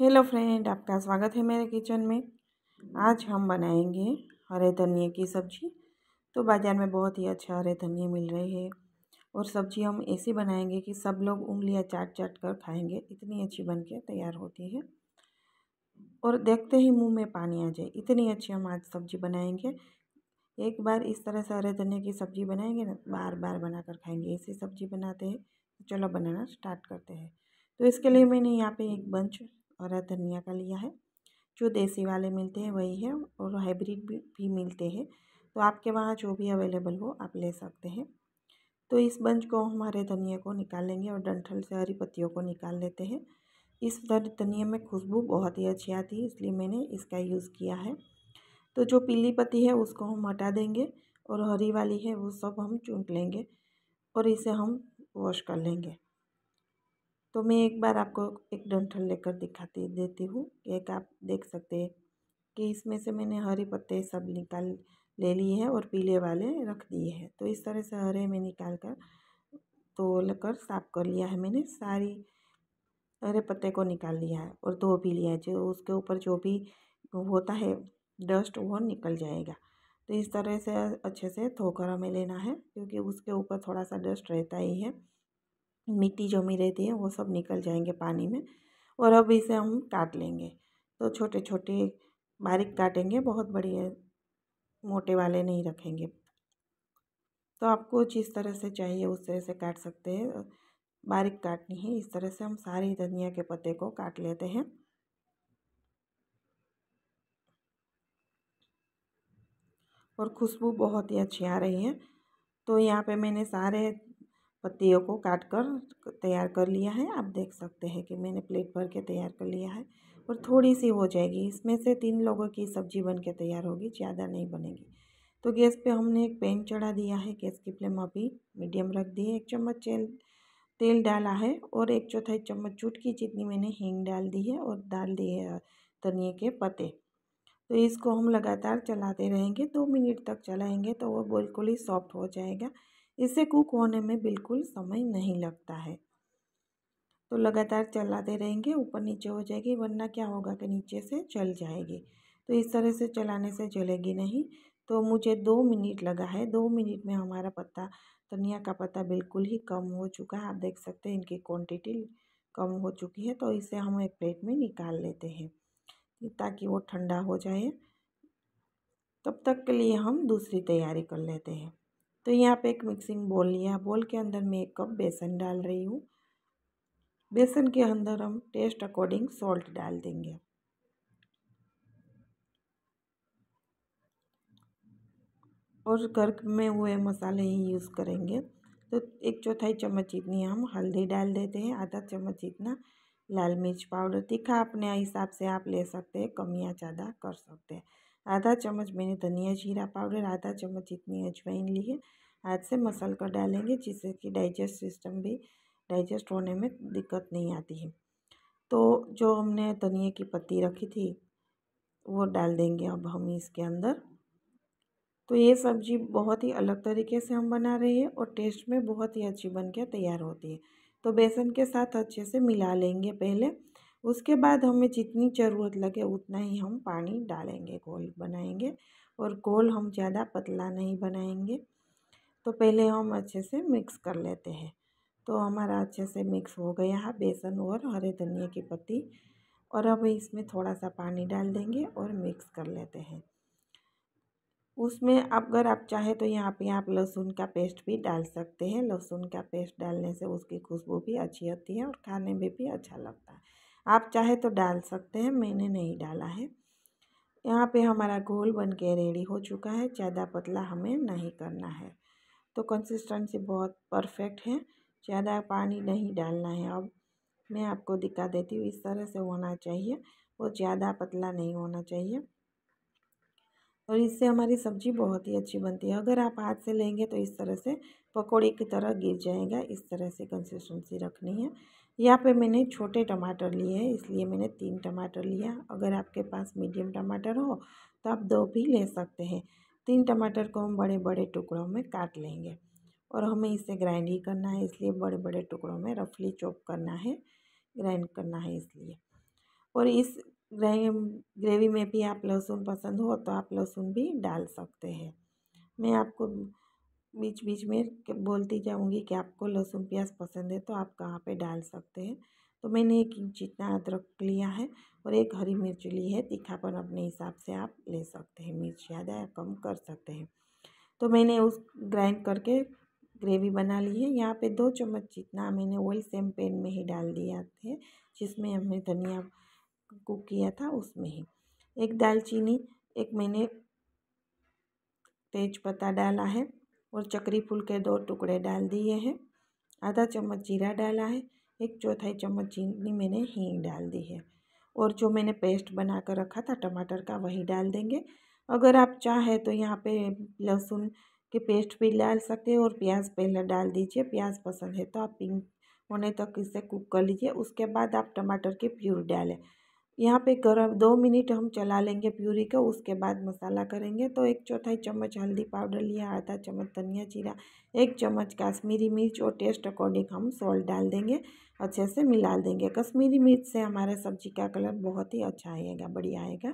hello friend आपका स्वागत है मेरे किचन में आज हम बनाएंगे हरे धनिया की सब्ज़ी तो बाज़ार में बहुत ही अच्छा हरे धनिया मिल रहे हैं और सब्ज़ी हम ऐसी बनाएंगे कि सब लोग उंगलियां चाट चाट कर खाएंगे इतनी अच्छी बन के तैयार होती है और देखते ही मुंह में पानी आ जाए इतनी अच्छी हम आज सब्ज़ी बनाएंगे एक बार इस तरह से हरे धनिया की सब्ज़ी बनाएंगे ना बार बार बना कर खाएँगे ऐसी सब्ज़ी बनाते हैं तो चलो बनाना स्टार्ट करते हैं तो इसके लिए मैंने यहाँ पे एक बंच हरा धनिया का लिया है जो देसी वाले मिलते हैं वही है और हाइब्रिड भी, भी मिलते हैं तो आपके वहाँ जो भी अवेलेबल हो आप ले सकते हैं तो इस बंज को हमारे धनिया को निकालेंगे और डंठल से हरी पत्तियों को निकाल लेते हैं इस धनिया में खुशबू बहुत ही अच्छी आती है इसलिए मैंने इसका यूज़ किया है तो जो पीली पत्ती है उसको हम हटा देंगे और हरी वाली है वो सब हम चूंट लेंगे और इसे हम वॉश कर लेंगे तो मैं एक बार आपको एक डंठल लेकर दिखाती देती हूँ एक आप देख सकते हैं कि इसमें से मैंने हरे पत्ते सब निकाल ले लिए हैं और पीले वाले रख दिए हैं तो इस तरह से हरे में निकाल कर तोल कर साफ कर लिया है मैंने सारी हरे पत्ते को निकाल लिया है और धो भी लिया है जो उसके ऊपर जो भी होता है डस्ट वो निकल जाएगा तो इस तरह से अच्छे से धोकर हमें लेना है क्योंकि उसके ऊपर थोड़ा सा डस्ट रहता ही है मिट्टी जमी रहती है वो सब निकल जाएंगे पानी में और अब इसे हम काट लेंगे तो छोटे छोटे बारीक काटेंगे बहुत बढ़िया मोटे वाले नहीं रखेंगे तो आपको जिस तरह से चाहिए उस तरह से काट सकते हैं बारीक काटनी है इस तरह से हम सारी धनिया के पत्ते को काट लेते हैं और खुशबू बहुत ही अच्छी आ रही है तो यहाँ पे मैंने सारे पत्तियों को काट कर तैयार कर लिया है आप देख सकते हैं कि मैंने प्लेट भर के तैयार कर लिया है और थोड़ी सी हो जाएगी इसमें से तीन लोगों की सब्जी बन के तैयार होगी ज़्यादा नहीं बनेगी तो गैस पे हमने एक पैन चढ़ा दिया है गैस की फ्लेम अभी मीडियम रख दी है एक चम्मच तेल तेल डाला है और एक चौथाई चम्मच चुटकी जितनी मैंने हींग डाल दी है और डाल दी है धनिए के पत्ते तो इसको हम लगातार चलाते रहेंगे दो मिनट तक चलाएंगे तो वो बिल्कुल ही सॉफ्ट हो जाएगा इसे कुक होने में बिल्कुल समय नहीं लगता है तो लगातार चलाते रहेंगे ऊपर नीचे हो जाएगी वरना क्या होगा कि नीचे से चल जाएगी तो इस तरह से चलाने से चलेगी नहीं तो मुझे दो मिनट लगा है दो मिनट में हमारा पत्ता धनिया का पत्ता बिल्कुल ही कम हो चुका है आप देख सकते हैं इनकी क्वांटिटी कम हो चुकी है तो इसे हम एक प्लेट में निकाल लेते हैं ताकि वो ठंडा हो जाए तब तक के लिए हम दूसरी तैयारी कर लेते हैं तो यहाँ पे एक मिक्सिंग बोल लिया बोल के अंदर मैं एक कप बेसन डाल रही हूँ बेसन के अंदर हम टेस्ट अकॉर्डिंग सॉल्ट डाल देंगे और घर में हुए मसाले ही यूज़ करेंगे तो एक चौथाई चम्मच इतनी हम हल्दी डाल देते हैं आधा चम्मच इतना लाल मिर्च पाउडर तीखा अपने हिसाब से आप ले सकते हैं कम या ज़्यादा कर सकते हैं आधा चम्मच मैंने धनिया जीरा पाउडर आधा चम्मच इतनी अजवाइन ली है हाथ से मसल कर डालेंगे जिससे कि डाइजेस्ट सिस्टम भी डाइजेस्ट होने में दिक्कत नहीं आती है तो जो हमने धनिया की पत्ती रखी थी वो डाल देंगे अब हम इसके अंदर तो ये सब्जी बहुत ही अलग तरीके से हम बना रहे हैं और टेस्ट में बहुत ही अच्छी बन के तैयार होती है तो बेसन के साथ अच्छे से मिला लेंगे पहले उसके बाद हमें जितनी ज़रूरत लगे उतना ही हम पानी डालेंगे घोल बनाएंगे और घोल हम ज़्यादा पतला नहीं बनाएंगे तो पहले हम अच्छे से मिक्स कर लेते हैं तो हमारा अच्छे से मिक्स हो गया है बेसन और हरे धनिया की पत्ती और अब इसमें थोड़ा सा पानी डाल देंगे और मिक्स कर लेते हैं उसमें अगर आप चाहे तो यहाँ पे आप लहसुन का पेस्ट भी डाल सकते हैं लहसुन का पेस्ट डालने से उसकी खुशबू भी अच्छी होती है और खाने में भी अच्छा लगता है आप चाहे तो डाल सकते हैं मैंने नहीं डाला है यहाँ पे हमारा घोल बन के रेडी हो चुका है ज़्यादा पतला हमें नहीं करना है तो कंसिस्टेंसी बहुत परफेक्ट है ज़्यादा पानी नहीं डालना है अब मैं आपको दिखा देती हूँ इस तरह से होना चाहिए वो ज़्यादा पतला नहीं होना चाहिए और इससे हमारी सब्ज़ी बहुत ही अच्छी बनती है अगर आप हाथ से लेंगे तो इस तरह से पकौड़े की तरह गिर जाएगा इस तरह से कंसिस्टेंसी रखनी है यहाँ पे मैंने छोटे टमाटर लिए हैं इसलिए मैंने तीन टमाटर लिया अगर आपके पास मीडियम टमाटर हो तो आप दो भी ले सकते हैं तीन टमाटर को हम बड़े बड़े टुकड़ों में काट लेंगे और हमें इसे ग्राइंड ही करना है इसलिए बड़े बड़े टुकड़ों में रफली चॉप करना है ग्राइंड करना है इसलिए और इस ग्रेवी में भी आप लहसुन पसंद हो तो आप लहसुन भी डाल सकते हैं मैं आपको बीच बीच में बोलती जाऊँगी कि आपको लहसुन प्याज पसंद है तो आप कहाँ पे डाल सकते हैं तो मैंने एक इंच जितना अदरक लिया है और एक हरी मिर्च ली है तीखापन अपने हिसाब से आप ले सकते हैं मिर्च ज़्यादा या कम कर सकते हैं तो मैंने उस ग्राइंड करके ग्रेवी बना ली है यहाँ पे दो चम्मच जितना मैंने वही सेम पेन में ही डाल दिया थे जिसमें हमने धनिया कुक किया था उसमें ही एक दालचीनी एक मैंने तेज पत्ता डाला है और चक्री फूल के दो टुकड़े डाल दिए हैं आधा चम्मच जीरा डाला है एक चौथाई चम्मच चीनी मैंने हींग डाल दी है और जो मैंने पेस्ट बना कर रखा था टमाटर का वही डाल देंगे अगर आप चाहें तो यहाँ पे लहसुन के पेस्ट भी डाल सकते हैं और प्याज पहले डाल दीजिए प्याज पसंद है तो आप पिंक होने तक इसे कुक कर लीजिए उसके बाद आप टमाटर की प्यूर डालें यहाँ पे गर्म दो मिनट हम चला लेंगे प्यूरी को उसके बाद मसाला करेंगे तो एक चौथाई चम्मच हल्दी पाउडर लिया आधा चम्मच धनिया जीरा एक चम्मच कश्मीरी मिर्च और टेस्ट अकॉर्डिंग हम सॉल्ट डाल देंगे अच्छे से मिला देंगे कश्मीरी मिर्च से हमारे सब्जी का कलर बहुत ही अच्छा आएगा बढ़िया आएगा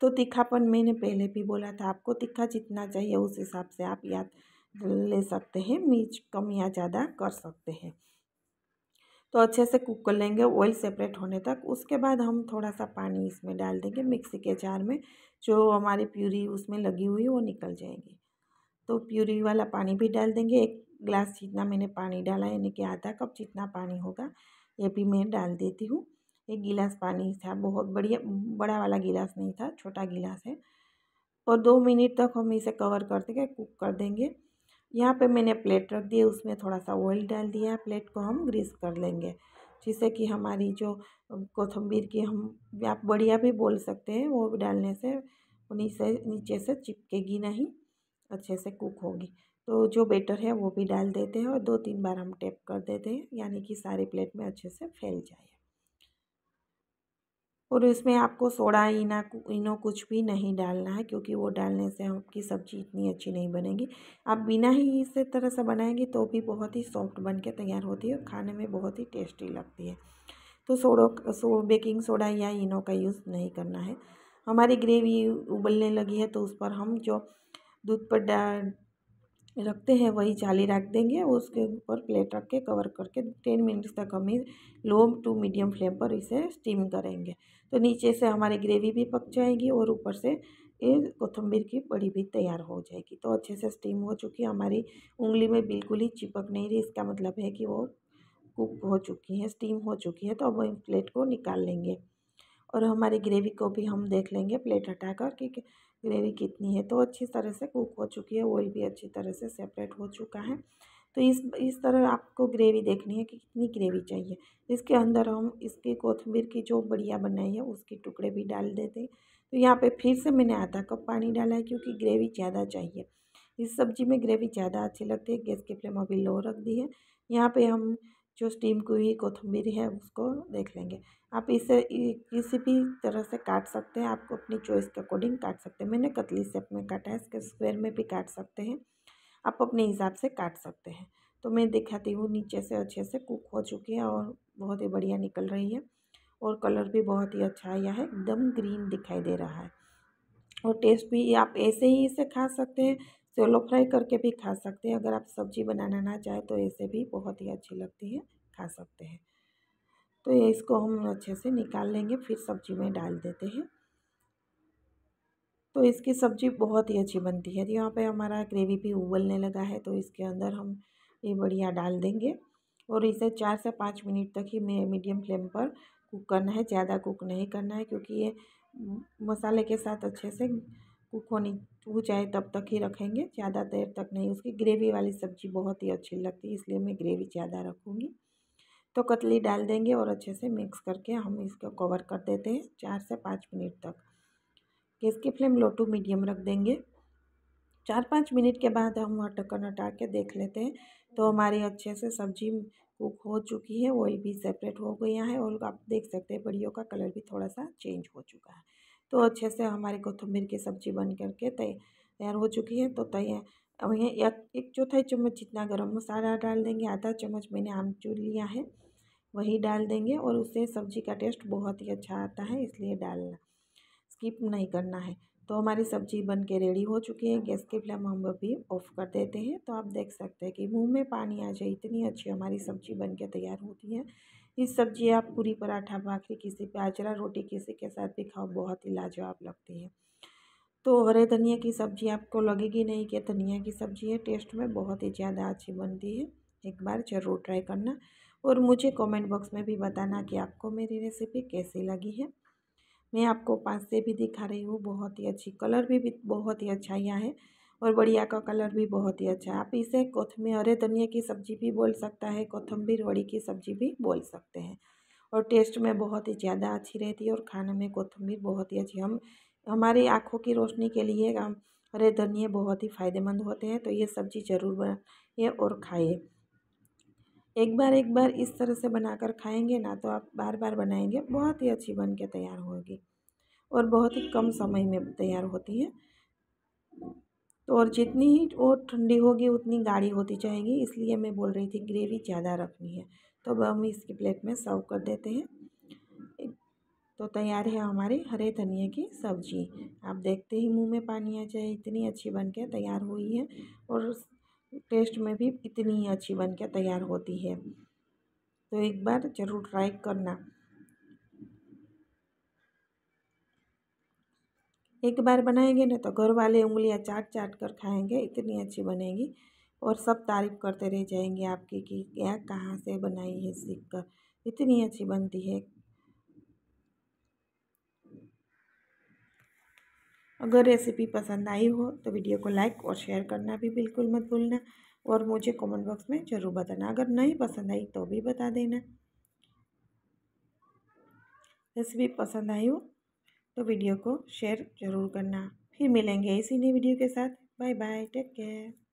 तो तीखापन मैंने पहले भी बोला था आपको तीखा जितना चाहिए उस हिसाब से आप याद ले सकते हैं मिर्च कम या ज़्यादा कर सकते हैं तो अच्छे से कुक कर लेंगे ऑयल सेपरेट होने तक उसके बाद हम थोड़ा सा पानी इसमें डाल देंगे मिक्सी के जार में जो हमारी प्यूरी उसमें लगी हुई वो निकल जाएगी तो प्यूरी वाला पानी भी डाल देंगे एक ग्लास जितना मैंने पानी डाला यानी कि आधा कप जितना पानी होगा ये भी मैं डाल देती हूँ एक गिलास पानी था बहुत बढ़िया बड़ा वाला गिलास नहीं था छोटा गिलास है और दो मिनट तक हम इसे कवर कर देंगे कुक कर देंगे यहाँ पे मैंने प्लेट रख दी उसमें थोड़ा सा ऑयल डाल दिया प्लेट को हम ग्रीस कर लेंगे जिससे कि हमारी जो कोथम्बीर की हम आप बढ़िया भी बोल सकते हैं वो डालने से उन्हीं से नीचे से चिपकेगी नहीं अच्छे से कुक होगी तो जो बेटर है वो भी डाल देते हैं और दो तीन बार हम टैप कर देते हैं यानी कि सारी प्लेट में अच्छे से फैल जाए और इसमें आपको सोडा इना इनो कुछ भी नहीं डालना है क्योंकि वो डालने से आपकी सब्ज़ी इतनी अच्छी नहीं बनेगी आप बिना ही इस तरह से बनाएंगे तो भी बहुत ही सॉफ्ट बन के तैयार होती है और खाने में बहुत ही टेस्टी लगती है तो सोडो सो बेकिंग सोडा या इनो का यूज़ नहीं करना है हमारी ग्रेवी उबलने लगी है तो उस पर हम जो दूध पर रखते हैं वही जाली रख देंगे उसके ऊपर प्लेट रख के कवर करके टेन मिनट्स तक हम लो टू मीडियम फ्लेम पर इसे स्टीम करेंगे तो नीचे से हमारी ग्रेवी भी पक जाएगी और ऊपर से ये कोथम्बीर की बड़ी भी तैयार हो जाएगी तो अच्छे से स्टीम हो चुकी है हमारी उंगली में बिल्कुल ही चिपक नहीं रही इसका मतलब है कि वो कुक हो चुकी है स्टीम हो चुकी है तो अब हम प्लेट को निकाल लेंगे और हमारी ग्रेवी को भी हम देख लेंगे प्लेट हटाकर कि ग्रेवी कितनी है तो अच्छी तरह से कुक हो चुकी है ऑयल भी अच्छी तरह से सेपरेट हो चुका है तो इस इस तरह आपको ग्रेवी देखनी है कि कितनी ग्रेवी चाहिए इसके अंदर हम इसकी कोथमीर की जो बढ़िया बनाई है उसके टुकड़े भी डाल देते तो यहाँ पे फिर से मैंने आधा कप पानी डाला है क्योंकि ग्रेवी ज़्यादा चाहिए इस सब्जी में ग्रेवी ज़्यादा अच्छी लगती है गैस की फ्लेम अभी लो रख दी है यहाँ पर हम जो स्टीम की हुई कोथम्बीर है उसको देख लेंगे आप इसे किसी भी तरह से काट सकते हैं आपको अपनी चॉइस के अकॉर्डिंग काट सकते हैं मैंने कतली से में काटा है इसके स्क्वायर में भी काट सकते हैं आप अपने हिसाब से काट सकते हैं तो मैं दिखाती हूँ नीचे से अच्छे से कुक हो चुकी है और बहुत ही बढ़िया निकल रही है और कलर भी बहुत ही अच्छा आया है एकदम ग्रीन दिखाई दे रहा है और टेस्ट भी आप ऐसे ही इसे खा सकते हैं सेलो फ्राई करके भी खा सकते हैं अगर आप सब्जी बनाना ना चाहें तो ऐसे भी बहुत ही अच्छी लगती है खा सकते हैं तो इसको हम अच्छे से निकाल लेंगे फिर सब्जी में डाल देते हैं तो इसकी सब्ज़ी बहुत ही अच्छी बनती है यहाँ पे हमारा ग्रेवी भी उबलने लगा है तो इसके अंदर हम ये बढ़िया डाल देंगे और इसे चार से पाँच मिनट तक ही मीडियम फ्लेम पर कुक करना है ज़्यादा कुक नहीं करना है क्योंकि ये मसाले के साथ अच्छे से कुक होनी हो जाए तब तक ही रखेंगे ज़्यादा देर तक नहीं उसकी ग्रेवी वाली सब्ज़ी बहुत ही अच्छी लगती है इसलिए मैं ग्रेवी ज़्यादा रखूँगी तो कतली डाल देंगे और अच्छे से मिक्स करके हम इसको कवर कर देते हैं चार से पाँच मिनट तक गैस की फ्लेम लो टू मीडियम रख देंगे चार पाँच मिनट के बाद हम ढक्कन हटा के देख लेते हैं तो हमारी अच्छे से सब्जी कुक हो चुकी है ऑयल भी सेपरेट हो गया है और आप देख सकते हैं बड़ियों का कलर भी थोड़ा सा चेंज हो चुका है तो अच्छे से हमारी कोथम्बीर की सब्जी बन करके तैयार हो चुकी है तो तैयार अब यहाँ एक चौथाई चम्मच जितना गरम मसाला डाल देंगे आधा चम्मच मैंने आमचूर लिया है वही डाल देंगे और उससे सब्जी का टेस्ट बहुत ही अच्छा आता है इसलिए डालना स्किप नहीं करना है तो हमारी सब्जी बन के रेडी हो चुकी है गैस की फ्लेम हम अभी ऑफ कर देते हैं तो आप देख सकते हैं कि मुंह में पानी आ जाए इतनी अच्छी हमारी सब्जी बन के तैयार होती है इस सब्जी आप पूरी पराठा भाखरी किसी आचरा रोटी किसी के साथ भी खाओ बहुत ही लाजवाब लगती है तो हरे धनिया की सब्जी आपको लगेगी नहीं कि धनिया की सब्जी है टेस्ट में बहुत ही ज़्यादा अच्छी बनती है एक बार ज़रूर ट्राई करना और मुझे कमेंट बॉक्स में भी बताना कि आपको मेरी रेसिपी कैसी लगी है मैं आपको पास से भी दिखा रही हूँ बहुत ही अच्छी कलर भी बहुत ही अच्छा यहाँ है और बढ़िया का कलर भी बहुत ही अच्छा है आप इसे कोथमी हरे धनिया की सब्जी भी बोल सकता है कोथम्बीर वड़ी की सब्जी भी बोल सकते हैं और टेस्ट में बहुत ही ज़्यादा अच्छी रहती है और खाने में कोथम्बीर बहुत ही अच्छी हम हमारी आँखों की रोशनी के लिए हरे धनिया बहुत ही फ़ायदेमंद होते हैं तो ये सब्जी ज़रूर बनाइए और खाइए एक बार एक बार इस तरह से बनाकर खाएंगे ना तो आप बार बार बनाएंगे बहुत ही अच्छी बन के तैयार होगी और बहुत ही कम समय में तैयार होती है तो और जितनी ही वो ठंडी होगी उतनी गाढ़ी होती जाएगी इसलिए मैं बोल रही थी ग्रेवी ज़्यादा रखनी है तो अब हम इसकी प्लेट में सर्व कर देते हैं तो तैयार है हमारे हरे धनिए की सब्जी आप देखते ही मुंह में पानी आ जाए इतनी अच्छी बन के तैयार हुई है और टेस्ट में भी इतनी ही अच्छी बनकर तैयार होती है तो एक बार ज़रूर ट्राई करना एक बार बनाएंगे ना तो घर वाले उंगलियां चाट चाट कर खाएंगे इतनी अच्छी बनेगी और सब तारीफ करते रह जाएंगे आपकी कि क्या कहाँ से बनाई है सीख कर इतनी अच्छी बनती है अगर रेसिपी पसंद आई हो तो वीडियो को लाइक और शेयर करना भी बिल्कुल मत भूलना और मुझे कमेंट बॉक्स में ज़रूर बताना अगर नहीं पसंद आई तो भी बता देना रेसिपी पसंद आई हो तो वीडियो को शेयर ज़रूर करना फिर मिलेंगे इसी नई वीडियो के साथ बाय बाय टेक केयर